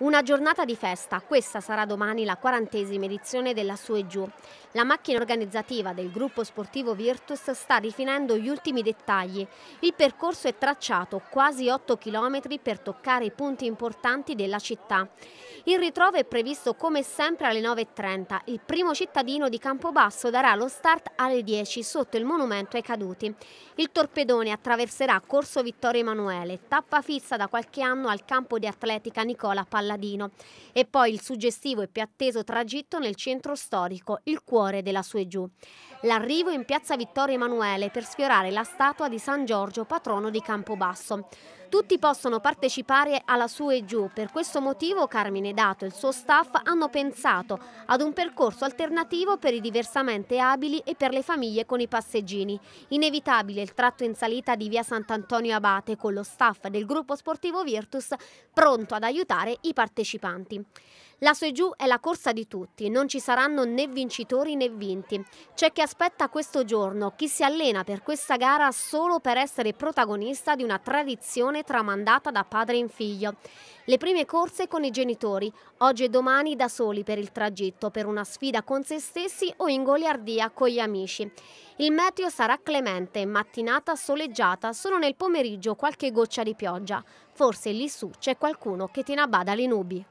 Una giornata di festa, questa sarà domani la quarantesima edizione della Su e Giù. La macchina organizzativa del gruppo sportivo Virtus sta rifinendo gli ultimi dettagli. Il percorso è tracciato quasi 8 km per toccare i punti importanti della città. Il ritrovo è previsto come sempre alle 9.30. Il primo cittadino di Campobasso darà lo start alle 10 sotto il monumento ai caduti. Il torpedone attraverserà Corso Vittorio Emanuele, tappa fissa da qualche anno al campo di atletica Nicola Palladino Palladino e poi il suggestivo e più atteso tragitto nel centro storico, il cuore della sua giù. L'arrivo in piazza Vittorio Emanuele per sfiorare la statua di San Giorgio, patrono di Campobasso. Tutti possono partecipare alla sua e giù, per questo motivo Carmine Dato e il suo staff hanno pensato ad un percorso alternativo per i diversamente abili e per le famiglie con i passeggini. Inevitabile il tratto in salita di via Sant'Antonio Abate con lo staff del gruppo sportivo Virtus pronto ad aiutare i passeggini partecipanti. La su e giù è la corsa di tutti, non ci saranno né vincitori né vinti. C'è chi aspetta questo giorno, chi si allena per questa gara solo per essere protagonista di una tradizione tramandata da padre in figlio. Le prime corse con i genitori, oggi e domani da soli per il tragitto, per una sfida con se stessi o in goliardia con gli amici. Il meteo sarà clemente, mattinata soleggiata, solo nel pomeriggio qualche goccia di pioggia. Forse lì su c'è qualcuno che tiene a bada le nubi.